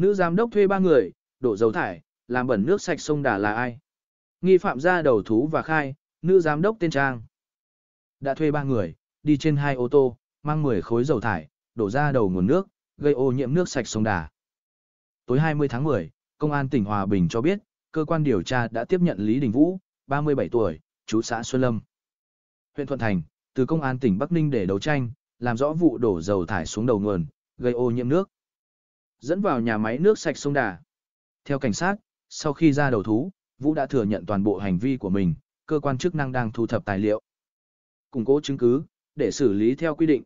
Nữ giám đốc thuê ba người, đổ dầu thải, làm bẩn nước sạch sông Đà là ai? Nghi phạm ra đầu thú và khai, nữ giám đốc tên Trang. Đã thuê ba người, đi trên hai ô tô, mang 10 khối dầu thải, đổ ra đầu nguồn nước, gây ô nhiễm nước sạch sông Đà. Tối 20 tháng 10, Công an tỉnh Hòa Bình cho biết, cơ quan điều tra đã tiếp nhận Lý Đình Vũ, 37 tuổi, chú xã Xuân Lâm. Huyện Thuận Thành, từ Công an tỉnh Bắc Ninh để đấu tranh, làm rõ vụ đổ dầu thải xuống đầu nguồn, gây ô nhiễm nước dẫn vào nhà máy nước sạch sông Đà. Theo cảnh sát, sau khi ra đầu thú, Vũ đã thừa nhận toàn bộ hành vi của mình, cơ quan chức năng đang thu thập tài liệu, củng cố chứng cứ, để xử lý theo quy định.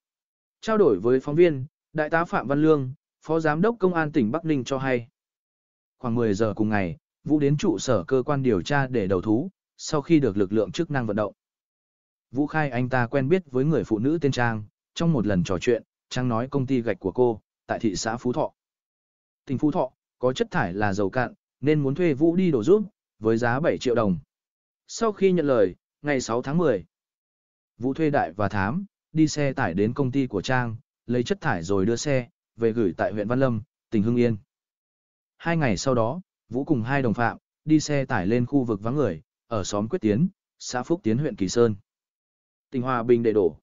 Trao đổi với phóng viên, Đại tá Phạm Văn Lương, Phó Giám đốc Công an tỉnh Bắc Ninh cho hay. Khoảng 10 giờ cùng ngày, Vũ đến trụ sở cơ quan điều tra để đầu thú, sau khi được lực lượng chức năng vận động. Vũ khai anh ta quen biết với người phụ nữ tên Trang, trong một lần trò chuyện, Trang nói công ty gạch của cô, tại thị xã Phú Thọ. Tỉnh phú thọ, có chất thải là dầu cạn, nên muốn thuê Vũ đi đổ giúp, với giá 7 triệu đồng. Sau khi nhận lời, ngày 6 tháng 10, Vũ thuê đại và thám, đi xe tải đến công ty của Trang, lấy chất thải rồi đưa xe, về gửi tại huyện Văn Lâm, tỉnh Hưng Yên. Hai ngày sau đó, Vũ cùng hai đồng phạm, đi xe tải lên khu vực vắng người, ở xóm Quyết Tiến, xã Phúc Tiến huyện Kỳ Sơn. Tỉnh Hòa Bình đệ đổ.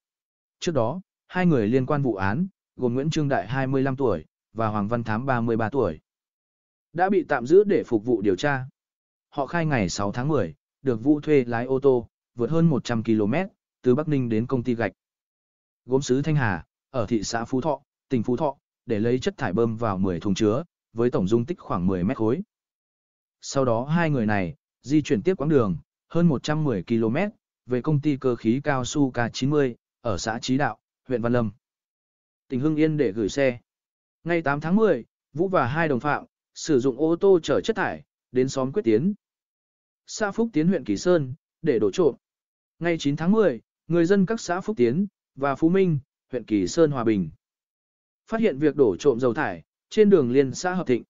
Trước đó, hai người liên quan vụ án, gồm Nguyễn Trương Đại 25 tuổi, và Hoàng Văn Thám 33 tuổi. Đã bị tạm giữ để phục vụ điều tra. Họ khai ngày 6 tháng 10, được Vũ thuê lái ô tô, vượt hơn 100 km, từ Bắc Ninh đến công ty gạch. Gốm sứ Thanh Hà, ở thị xã Phú Thọ, tỉnh Phú Thọ, để lấy chất thải bơm vào 10 thùng chứa, với tổng dung tích khoảng 10 mét khối. Sau đó hai người này, di chuyển tiếp quãng đường, hơn 110 km, về công ty cơ khí cao su K90, ở xã Trí Đạo, huyện Văn Lâm. Tỉnh Hưng Yên để gửi xe, Ngày 8 tháng 10, Vũ và hai đồng phạm, sử dụng ô tô chở chất thải, đến xóm Quyết Tiến. Xã Phúc Tiến huyện Kỳ Sơn, để đổ trộm. Ngày 9 tháng 10, người dân các xã Phúc Tiến và Phú Minh, huyện Kỳ Sơn Hòa Bình. Phát hiện việc đổ trộm dầu thải, trên đường liên xã Hợp Thịnh.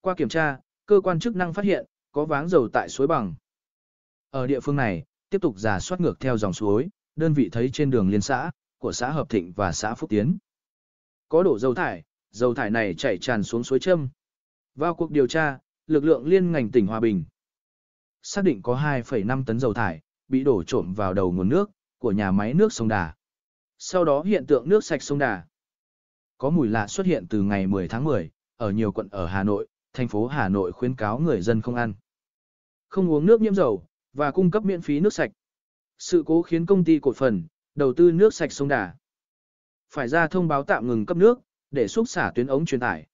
Qua kiểm tra, cơ quan chức năng phát hiện, có váng dầu tại suối bằng. Ở địa phương này, tiếp tục giả soát ngược theo dòng suối, đơn vị thấy trên đường liên xã, của xã Hợp Thịnh và xã Phúc Tiến. Có đổ dầu thải, dầu thải này chảy tràn xuống suối châm. Vào cuộc điều tra, lực lượng liên ngành tỉnh Hòa Bình xác định có 2,5 tấn dầu thải bị đổ trộm vào đầu nguồn nước của nhà máy nước sông Đà. Sau đó hiện tượng nước sạch sông Đà có mùi lạ xuất hiện từ ngày 10 tháng 10 ở nhiều quận ở Hà Nội, thành phố Hà Nội khuyến cáo người dân không ăn, không uống nước nhiễm dầu và cung cấp miễn phí nước sạch. Sự cố khiến công ty cổ phần đầu tư nước sạch sông Đà phải ra thông báo tạm ngừng cấp nước để xúc xả tuyến ống truyền tải.